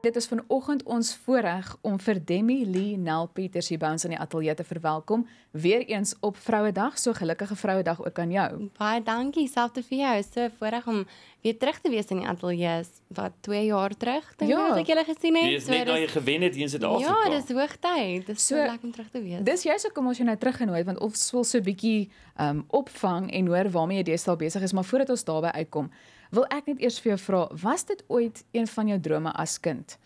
Dit is vanoggend ons voorreg om vir Demi Lee Nel Pieters hier by ons in die ateljee te verwelkom, weer eens op Vrouedag, so gelukkige Vrouedag ook aan jou. Baie dankie, selfde vir jou. So voorreg om weer terug te wees in die ateljee wat 2 jaar terug, dink ja. ek, het ek julle gesien het. Dis so, net daai gewen het hier in Suid-Afrika. Ja, dis hoogtyd. Dis so, so lekker om terug te wees. Dis juist hoekom ons jou nou teruggenooi het want ons wil so 'n bietjie um opvang en hoor waarmee jy destyds besig is, maar voordat ons daarby uitkom, wil ek net eers vir jou vra, was dit ooit een van jou drome as kind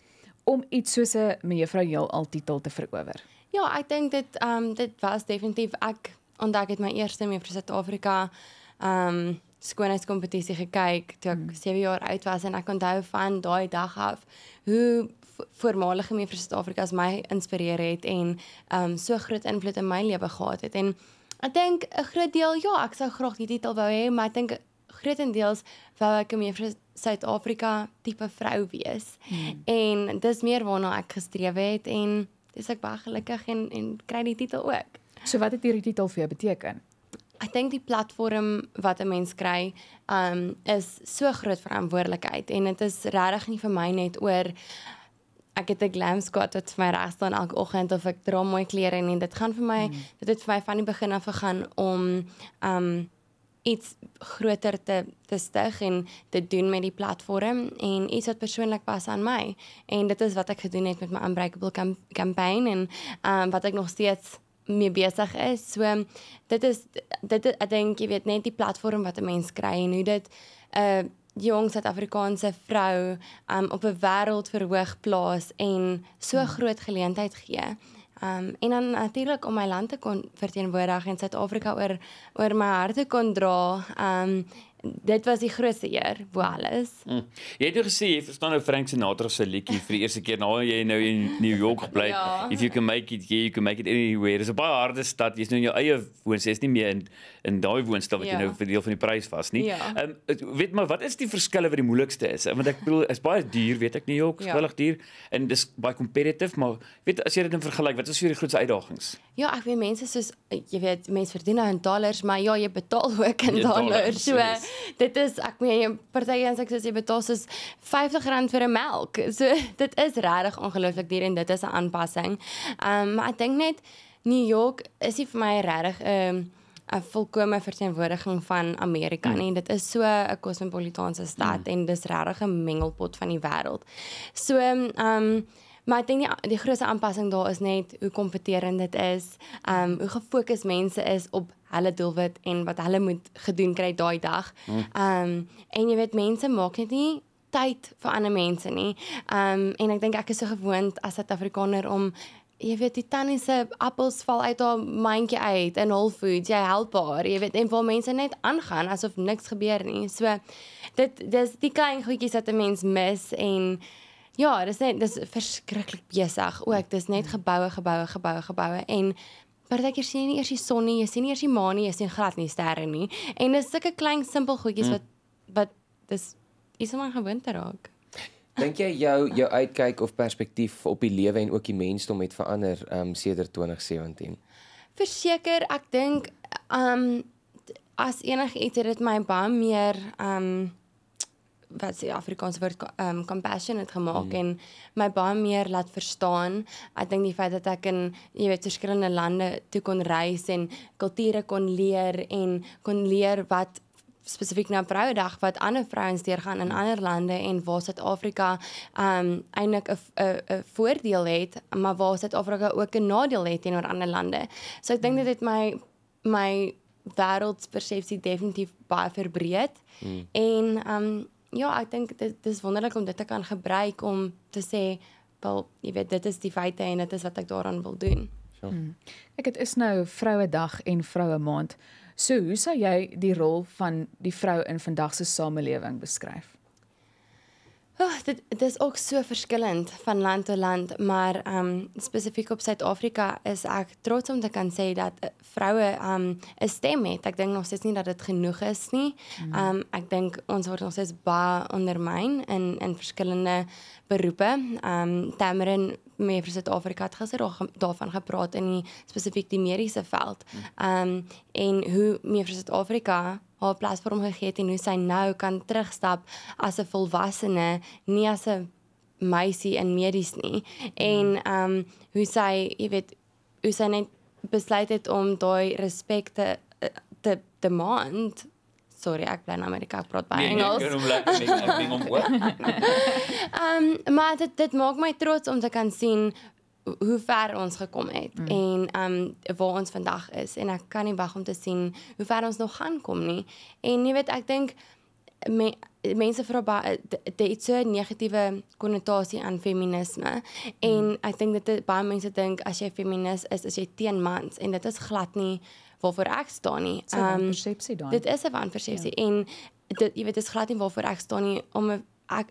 om iets soos 'n mevrou heelal titel te verower? Ja, ek dink dit ehm um, dit was definitief ek ontdek het my eerste mevrou Suid-Afrika ehm um, skoonheidskompetisie gekyk toe ek 7 hmm. jaar oud was en ek onthou van daai dag af hoe voormalige mevrou Suid-Afrika as my inspireer het en ehm um, so groot invloed in my lewe gehad het en ek dink 'n groot deel ja, ek sou graag die titel wou hê, maar ek dink grootendeels wou ek 'n mevrou Suid-Afrika tipe vrou wees. Hmm. En dis meer waarna ek gestreef het en dis ek baie gelukkig en en kry die titel ook. So wat het hierdie titel vir jou beteken? Ek dink die platform wat 'n mens kry, um is so groot verantwoordelikheid en dit is regtig nie vir my net oor ek het 'n glam squad wat vir my reg staan elke oggend of ek dra mooi klere en dit gaan vir my mm. dit het vir my van die begin af gegaan om um iets groter te te stig en te doen met die platform en iets wat persoonlik pas aan my en dit is wat ek gedoen het met my unbreakable campaign en um, wat ek nog steeds mee besig is so dit is dit is, ek dink jy weet net die platform wat 'n mens kry en hoe dit 'n uh, eh, jong suid-Afrikaanse vrou um, op 'n wêreld verhoog plaas en so hmm. groot geleentheid gee Um en dan natuurlik om my land te kon verteenwoordig en Suid-Afrika oor oor my hart te kon dra. Um dit was die grootste eer bo alles. Mm. Hm. Jy het jou gesê jy verstaan nou Frank Sinatra se liedjie vir die eerste keer nou jy nou in New York bly. ja. If you can make it, yeah, you can make it anywhere. Dis 'n baie harde stad. Jy's nou in jou eie woonstel. Jy's nie meer in in daai woonstel wat ja. jy nou vir deel van die prys was nie. Ja. Ehm ja. um, weet maar wat is die verskille wat die moeilikste is? Want ek bedoel is baie duur, weet ek New York, skielik ja. duur en dis baie competitive, maar weet as jy dit in vergelyk, wat is vir die grootste uitdagings? Ja, ek weet mense soos jy weet mense verdien nou in dollars, maar ja, jy betaal ook in dollars. dollars so dit is ek meen jy party eens ek sê jy betaal soos R50 vir 'n melk. So dit is regtig ongelooflik duur en dit is 'n aanpassing. Ehm um, maar ek dink net New York is nie vir my regtig 'n um, 'n volkomme verteenwoordiging van Amerika hmm. nie. Dit is so 'n kosmopolitaanse stad mm. en dis regtig 'n mengelpot van die wêreld. So, ehm, um, maar ek dink die, die grootste aanpassing daar is net hoe kompeterend dit is, ehm, um, hoe gefokus mense is op hulle doelwit en wat hulle moet gedoen kry daai dag. Hmm. Ehm mm. um, en jy weet mense maak net nie tyd vir ander mense nie. Ehm um, en ek dink ek is so gewoond as 'n Suid-Afrikaner om jy weet die tannie se appels val uit haar mandjie uit in Whole Foods. Jy help haar. Jy weet en waar mense net aangaan asof niks gebeur nie. So dit dis die klein goedjies wat 'n mens mis en Ja, dis net dis verskriklik besig. Ook dis net geboue, geboue, geboue, geboue en Partykeer sien jy nie eers die son nie, jy sien nie eers die maan nie, jy sien glad nie sterre nie. En dis sulke klein simpel goedjies mm. wat wat dis iets om aan gewoon te raak. Dink jy jou jou uitkyk of perspektief op die lewe en ook die mensdom het verander um sedert 2017? Verseker, ek dink um as enigiets het dit my baie meer um wat se Afrikaans woord um ehm, compassionate gemaak mm. en my baie meer laat verstaan. Ek dink die feit dat ek in jy weet verskillende lande toe kon reis en kulture kon leer en kon leer wat spesifiek na Vrouedag wat ander vrouens deurgaan in hmm. ander lande en waar Suid-Afrika um ehm, eintlik 'n 'n voordeel het, maar waar Suid-Afrika ook 'n nadeel het teenoor ander lande. So ek dink hmm. dit het my my wêreldpersepsie definitief baie verbreed mm. en um ja, ek dink dit dis wonderlik om dit te kan gebruik om te sê, "Wel, jy weet, dit is die feite en dit is wat ek daaraan wil doen." So. Hmm. Ek dit is nou Vrouedag en Vroue Maand. So, hoe sou jy die rol van die vrou in vandag se samelewing beskryf? Oh, dit dis ook so verskillend van land tot land, maar ehm um, spesifiek op Suid-Afrika is ek trots om te kan sê dat eh, vroue ehm um, 'n stem het. Ek dink nog steeds nie dat dit genoeg is nie. Mm. Ehm um, ek dink ons word nog steeds baie ondermyn in in verskillende beroepe. Ehm um, Tamarin mense vir Suid-Afrika het gister daar daarvan gepraat in die spesifiek die mediese veld. Hmm. Ehm um, en hoe mense vir Suid-Afrika haar platform gegee het en hoe sy nou kan terugstap as 'n volwassene, nie as 'n meisie in medies nie. En hmm. ehm um, hoe sy, jy weet, hoe sy net besluit het om daai respek te eh, te demand sorry, ek bly in Amerika, ek praat baie nee, Engels. Nee, um, maar dit dit maak my trots om te kan sien hoe ver ons gekom het mm. en um waar ons vandag is en ek kan nie wag om te sien hoe ver ons nog gaan kom nie. En jy weet, ek dink me, mense vra baie eh, dit het so 'n negatiewe konnotasie aan feminisme en mm. I think dat baie mense dink as jy feminis is is jy teen mans en dit is glad nie waarvoor ek staan nie. Um, dit is 'n wanpersepsie yeah. Ja. en dit jy weet dit is glad nie waarvoor ek staan nie om ek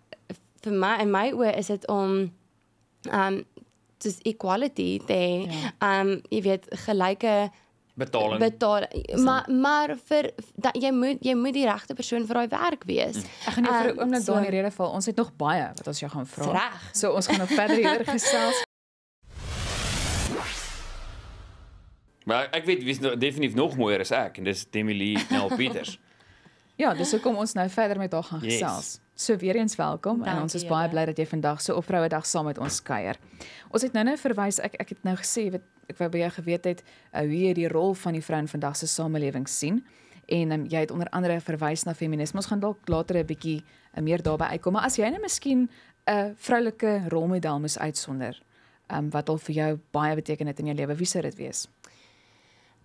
vir my en my oor is dit om um ehm, dis equality te yeah. Ja. um jy weet gelyke betaling. Betaling. Maar maar vir dat jy moet jy moet die regte persoon vir daai werk wees. Mm. Ek gaan jou vir 'n oomblik daarin rede val. Ons het nog baie wat ons jou gaan vra. Reg. So ons gaan nog verder hier gesels. Maar ek weet wie's definitief nog mooier as ek en dis Demi Lee Nel Peters. Ja, dis hoekom ons nou verder met haar gaan yes. gesels. So weer eens welkom Dankie, en ons is baie bly dat jy vandag so op vroue dag saam met ons kuier. Ons het nou-nou verwys ek ek het nou gesê wat ek wou by jou geweet het uh, hoe jy die rol van die vrou in vandag se samelewing sien en um, jy het onder andere verwys na feminisme. Ons gaan dalk later 'n bietjie uh, meer daarby uitkom, maar as jy net nou miskien 'n uh, vroulike rolmodel moet uitsonder, um, wat al vir jou baie beteken het in jou lewe, wie sou dit wees?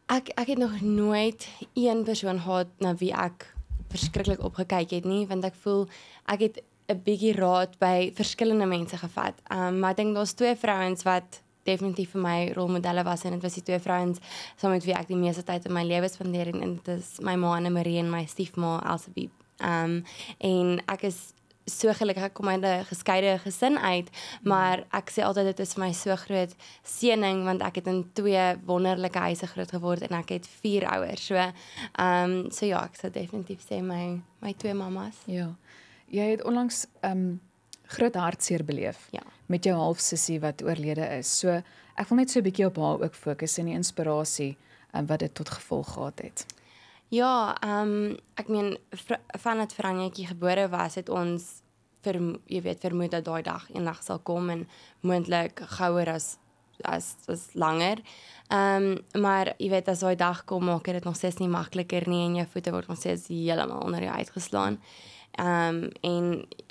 Ek ek het nog nooit een persoon gehad na wie ek verskriklik opgekyk het nie want ek voel ek het 'n bietjie raad by verskillende mense gevat. Ehm um, maar ek dink daar's twee vrouens wat definitief vir my rolmodelle was en dit was die twee vrouens saam met wie ek die meeste tyd in my lewe spandeer en dit is my ma Anne Marie en my stiefma Elsabie. Ehm um, en ek is so gelukkig ek kom uit 'n geskeide gesin uit, mm. maar ek sê altyd dit is vir my so groot seëning want ek het in twee wonderlike huise groot geword en ek het vier ouers. So, ehm um, so ja, ek sou definitief sê my my twee mammas. Ja. Jy het onlangs ehm um, groot hartseer beleef ja. met jou halfsussie wat oorlede is. So, ek wil net so 'n bietjie op haar ook fokus en die inspirasie um, wat dit tot gevolg gehad het. Ja, ehm um, ek meen vanat Franjetjie gebore was het ons vir jy weet vermoed dat daai dag eendag sal kom en moontlik gouer as as as langer. Ehm um, maar jy weet as daai dag kom maak dit nog steeds nie makliker nie en jou voete word ons sê heeltemal onder jou uitgeslaan. Hmm. Ehm um, en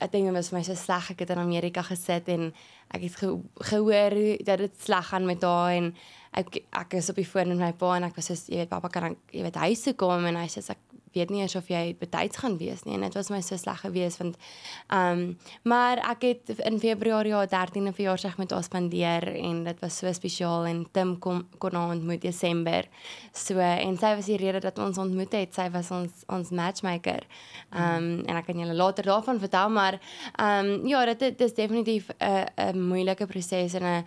ek dink dit was vir my so sleg ek het in Amerika gesit en ek het ge gehoor dat dit sleg gaan met haar en ek ek is op die foon met my pa en ek was so jy weet pappa kan jy weet hy se kom en hy sê ek weet nie eens of jy betyds gaan wees nie en dit was my so sleg gewees want ehm um, maar ek het in Februarie ja 13e verjaarsdag met haar spandeer en dit was so spesiaal en Tim kom kon haar ontmoet Desember. So en sy was die rede dat ons ontmoet het. Sy was ons ons matchmaker. Ehm um, en ek kan julle later daarvan vertel maar ehm um, ja, dit, dit is definitief 'n 'n moeilike proses en 'n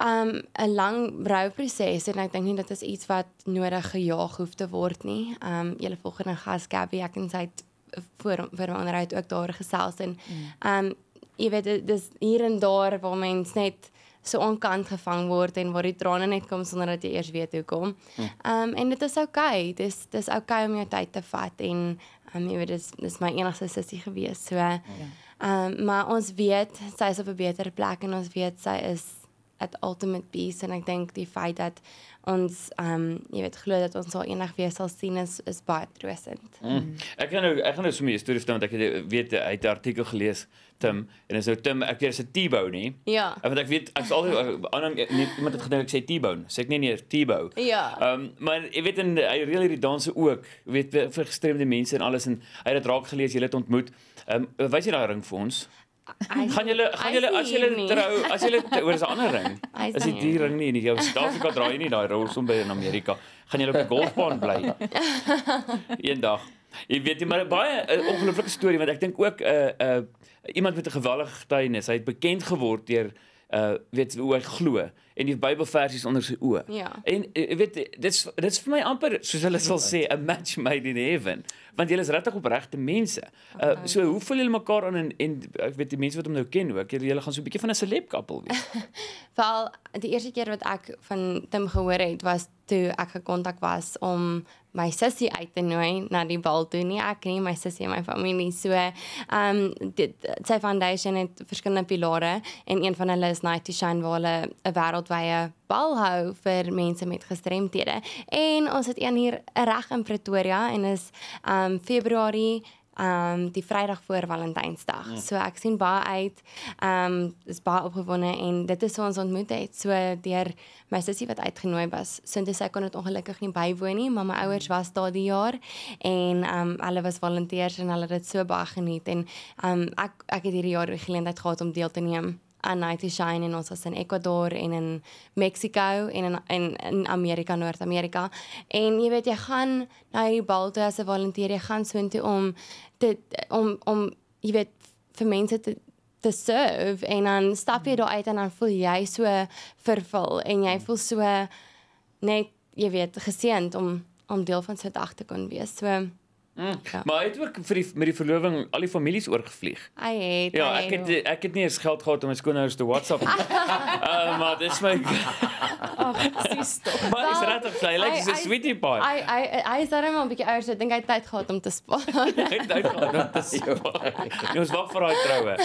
um 'n lang rouproses en ek dink nie dit is iets wat nodig gejaag hoef te word nie. Um julle volgende gas Gabby ek en sy voor vir my onderhoud ook daar gesels en mm. um jy weet dis hier en daar waar mens net so onkant gevang word en waar die trane net kom sonder dat jy eers weet hoekom. Mm. Um en dit is okay. Dis dis okay om jou tyd te vat en um jy weet dis dis my enigste sussie gewees. So ja. um maar ons weet sy is op 'n beter plek en ons weet sy is at ultimate peace en ek dink die feit dat ons ehm um, jy weet glo dat ons daar eendag weer sal sien is is baie troostend. Mm. Ek gaan nou ek gaan nou sommer 'n storie vertel want ek het eh, weet hy het 'n artikel gelees Tim en is nou Tim ek weer is 'n T-bone nie. Ja. En eh, want ek weet ek's al eh, ander iemand het gedink ek sê T-bone. Sê ek nie nee T-bone. Ja. Ehm um, maar jy weet en hy reël hierdie danse ook. Jy weet vir gestremde mense en alles en hy het dit raak gelees, jy het ontmoet. Ehm um, wys jy daai ring vir ons? gaan julle gaan julle as julle trou as julle oor 'n ander ding is die duur ring nie in jou Suid-Afrika dra jy nie daai rol som by in Amerika gaan julle op 'n golfbaan bly eendag ek weet nie maar baie 'n eh, ongelooflike storie want ek dink ook 'n uh, eh, 'n uh, eh, iemand met 'n geweldige getuienis hy het bekend geword deur uh weet hoe hy glo en die Bybelversies onder sy oë. Ja. En uh, weet dit's dit's vir my amper soos hulle sal sê 'n match made in heaven want julle is regtig opregte mense. Uh okay. Nee. so hoe voel julle mekaar aan en en ek weet die mense wat hom nou ken ook julle gaan so 'n bietjie van 'n celeb couple wees. Veral die eerste keer wat ek van Tim gehoor het was toe ek gekontak was om my sussie uit te nooi na die bal toe nie ek nie my sussie en my familie so um dit sy foundation het verskillende pilare en een van hulle is Night to Shine waar hulle 'n wêreldwye bal hou vir mense met gestremthede en ons het een hier reg in Pretoria en is um Februarie um die Vrydag voor Valentynsdag. Ja. So ek sien baie uit. Um ehm, dis baie opgewonde en dit is hoe ons ontmoet het. So deur my sussie wat uitgenooi was. Sinte sy kon dit ongelukkig nie bywoon nie, maar my ouers was daar die jaar en um hulle was volonteërs en hulle het dit so baie geniet en um ek ek het hierdie jaar die geleentheid gehad om deel te neem. 'n night to shine en ons was in Ekwador en in Mexico en in en in Amerika Noord-Amerika. En jy weet jy gaan na hierdie bal toe as 'n volunteer, jy gaan soontoe om dit om om jy weet vir mense te te serve en dan stap jy daar uit en dan voel jy so vervul en jy voel so net jy weet geseend om om deel van sy dag te kon wees. So Mm. Ja. Maar hy het ook vir die met die verloving al die families oorgevlieg. Hy het Ja, ek het ek het nie eens geld gehad om my skoonouers te WhatsApp nie. uh, maar dis my Ag, sis tog. Maar well, is dit reg? Sy lyk so sweetie boy. Hy hy hy sê hom 'n bietjie ouers, ek dink hy het tyd gehad om te spaar. hy het tyd gehad om te ja. spaar. Ons wag vir daai troue.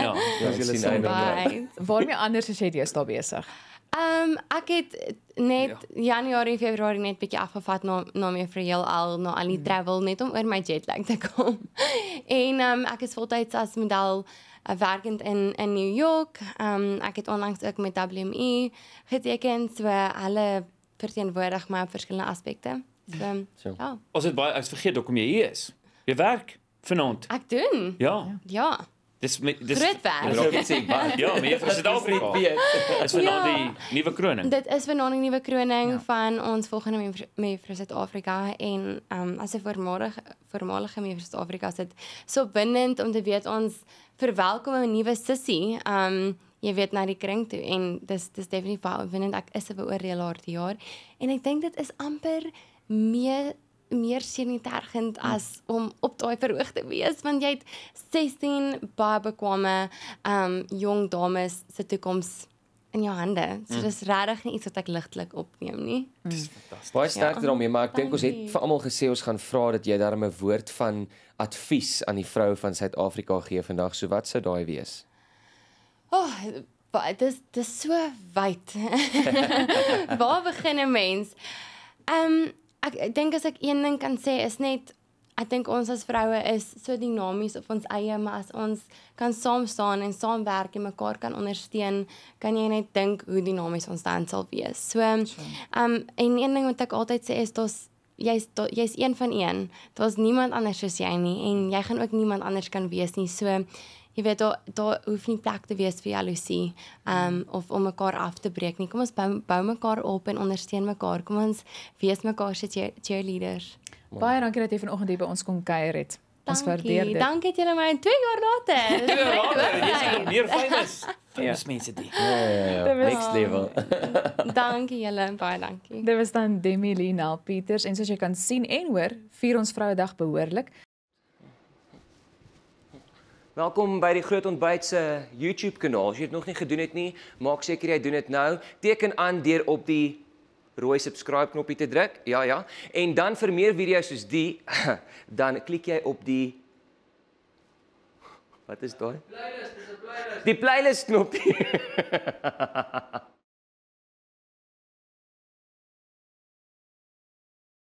Ja, ons ja, sien nou eendag. Waarmee anders as jy steeds daar besig? Ehm um, ek het net ja. Januarie en Februarie net bietjie afgevat na na my vreel al na al die mm. travel net om oor my jet lag te kom. en ehm um, ek is voltyds as model uh, werkend in in New York. Ehm um, ek het onlangs ook met WME geteken so hulle verteenwoordig my op verskillende aspekte. So, ja. so. Ja. Ons het baie ek vergeet hoekom jy hier is. Jy werk vanaand. Ek doen. Ja. Ja. ja. Dis dis Groot werk. Ja, meer vir Suid-Afrika. Dis vir nou ja. die nuwe kroning. Dit is vir nou die nuwe kroning ja. van ons volgende meer vir Suid-Afrika en ehm um, as 'n voormalige voormalige meer vir Suid-Afrika is dit so binnend om te weet ons verwelkom 'n nuwe sussie. Ehm um, jy weet na die kring toe en dis dis definitief baie binnend. Ek is 'n beoordelaar die jaar en ek dink dit is amper meer meer sienitergend hmm. as om op daai verhoog te wees want jy het 16 baie bekwame um ehm, jong dames se toekoms in jou hande. So mm. dis regtig nie iets wat ek ligtelik opneem nie. Hmm. Dis fantasties. Baie sterkte ja. daarmee, maar ek dink ons het vir almal gesê ons gaan vra dat jy darm 'n woord van advies aan die vroue van Suid-Afrika gee vandag. So wat sou daai wees? Oh, baie dis dis so wyd. Waar begin 'n mens? Um ek ek dink as ek een ding kan sê is net ek dink ons as vroue is so dinamies op ons eie maar as ons kan saam staan en saam werk en mekaar kan ondersteun kan jy net dink hoe dinamies ons dan sal wees. So ehm um, en een ding wat ek altyd sê is daar's jy's jy's een van een. Daar's niemand anders soos jy nie en jy gaan ook niemand anders kan wees nie. So jy weet daar daar hoef nie plek te wees vir jaloesie um of om mekaar af te breek nie. Kom ons bou, bou mekaar op en ondersteun mekaar. Kom ons wees mekaar se cheerleaders. Mooi. Baie dankie dat jy vanoggend hier by ons kon kuier het. Ons waardeer dit. Dankie dat jy nou my 2 jaar later. Dis meer famous. Ja, dis mense die. Ja, ja, ja. ja. Next level. dankie julle en baie dankie. Dit was dan Demi Lee Nel Peters en soos jy kan sien en hoor, vier ons Vrouedag behoorlik. Welkom by die Groot Ontbyt se YouTube kanaal. As jy dit nog nie gedoen het nie, maak seker jy doen dit nou. Teken aan deur op die rooi subscribe knoppie te druk. Ja, ja. En dan vir meer video's soos die, dan klik jy op die Wat is daai? Playlist, dis 'n playlist. Die playlist knoppie.